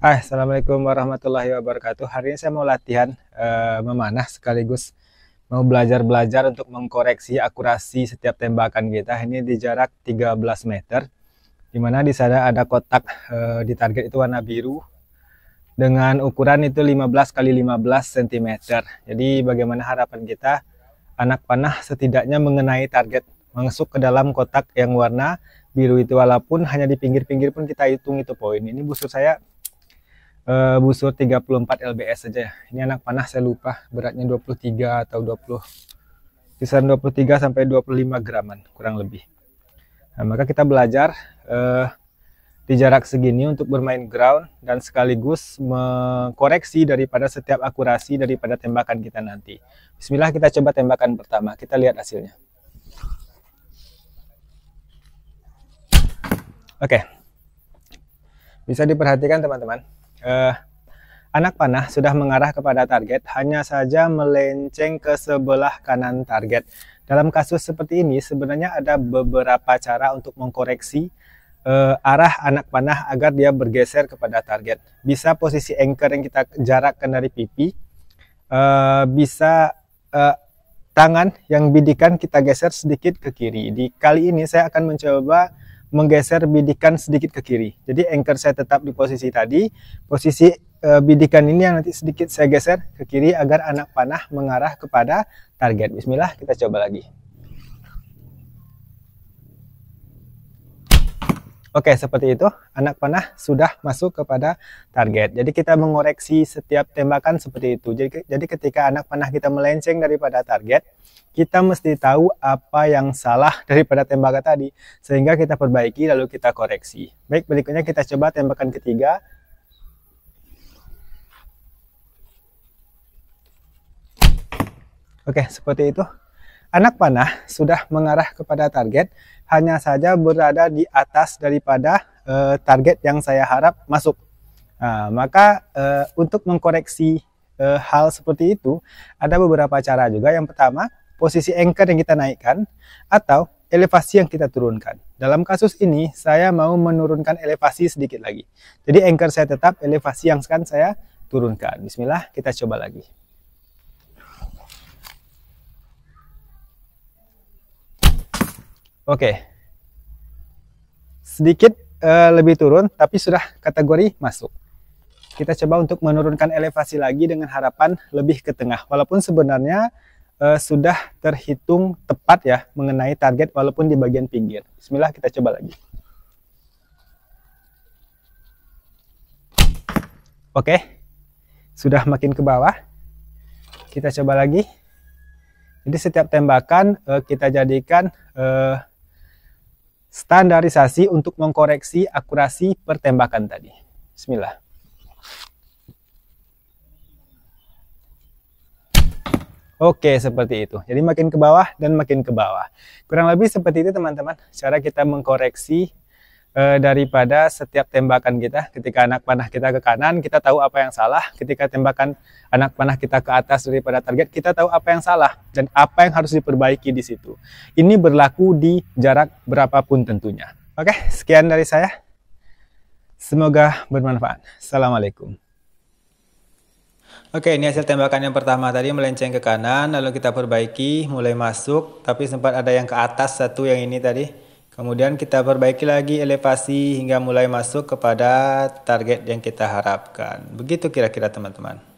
Hai, ah, Assalamualaikum warahmatullahi wabarakatuh. Hari ini saya mau latihan uh, memanah sekaligus mau belajar-belajar untuk mengkoreksi akurasi setiap tembakan kita. Ini di jarak 13 meter. Dimana di sana ada kotak uh, di target itu warna biru dengan ukuran itu 15 kali 15 cm. Jadi bagaimana harapan kita anak panah setidaknya mengenai target masuk ke dalam kotak yang warna biru itu walaupun hanya di pinggir-pinggir pun kita hitung itu poin. Ini busur saya uh, busur 34 lbs saja Ini anak panah saya lupa beratnya 23 atau 20 kisaran 23 sampai 25 graman kurang lebih. Nah, maka kita belajar uh, di jarak segini untuk bermain ground dan sekaligus mengkoreksi daripada setiap akurasi daripada tembakan kita nanti. Bismillah kita coba tembakan pertama, kita lihat hasilnya. Oke. Okay. Bisa diperhatikan teman-teman. Uh, anak panah sudah mengarah kepada target, hanya saja melenceng ke sebelah kanan target. Dalam kasus seperti ini, sebenarnya ada beberapa cara untuk mengkoreksi uh, arah anak panah agar dia bergeser kepada target. Bisa posisi anchor yang kita jarakkan dari pipi, uh, bisa uh, tangan yang bidikan kita geser sedikit ke kiri. Di kali ini saya akan mencoba menggeser bidikan sedikit ke kiri. Jadi anchor saya tetap di posisi tadi, posisi e, bidikan ini yang nanti sedikit saya geser ke kiri agar anak panah mengarah kepada target. Bismillah, kita coba lagi. Oke, seperti itu. Anak panah sudah masuk kepada target. Jadi kita mengoreksi setiap tembakan seperti itu. Jadi, jadi ketika anak panah kita melenceng daripada target, kita mesti tahu apa yang salah daripada tembakan tadi. Sehingga kita perbaiki lalu kita koreksi. Baik, berikutnya kita coba tembakan ketiga. Oke, seperti itu. Anak panah sudah mengarah kepada target, hanya saja berada di atas daripada uh, target yang saya harap masuk. Nah, maka uh, untuk mengkoreksi uh, hal seperti itu, ada beberapa cara juga. Yang pertama, posisi anchor yang kita naikkan atau elevasi yang kita turunkan. Dalam kasus ini, saya mau menurunkan elevasi sedikit lagi. Jadi anchor saya tetap, elevasi yang sekarang saya turunkan. Bismillah, kita coba lagi. Oke. Sedikit uh, lebih turun tapi sudah kategori masuk. Kita coba untuk menurunkan elevasi lagi dengan harapan lebih ke tengah. Walaupun sebenarnya uh, sudah terhitung tepat ya mengenai target walaupun di bagian pinggir. Bismillah kita coba lagi. Oke. Sudah makin ke bawah. Kita coba lagi. Jadi setiap tembakan uh, kita jadikan uh, standarisasi untuk mengkoreksi akurasi pertembakan tadi. Bismillah. Oke, seperti itu. Jadi makin ke bawah dan makin ke bawah. Kurang lebih seperti itu teman-teman, cara kita mengkoreksi e, daripada setiap tembakan kita. Ketika anak panah kita ke kanan, kita tahu apa yang salah. Ketika tembakan anak panah kita ke atas daripada target, kita tahu apa yang salah dan apa yang harus diperbaiki di situ. Ini berlaku di jarak berapapun tentunya. Oke, sekian dari saya. Semoga bermanfaat. Assalamualaikum. Oke, ini hasil tembakan yang pertama tadi melenceng ke kanan, lalu kita perbaiki, mulai masuk, tapi sempat ada yang ke atas satu yang ini tadi. Kemudian kita perbaiki lagi elevasi hingga mulai masuk kepada target yang kita harapkan. Begitu kira-kira teman-teman.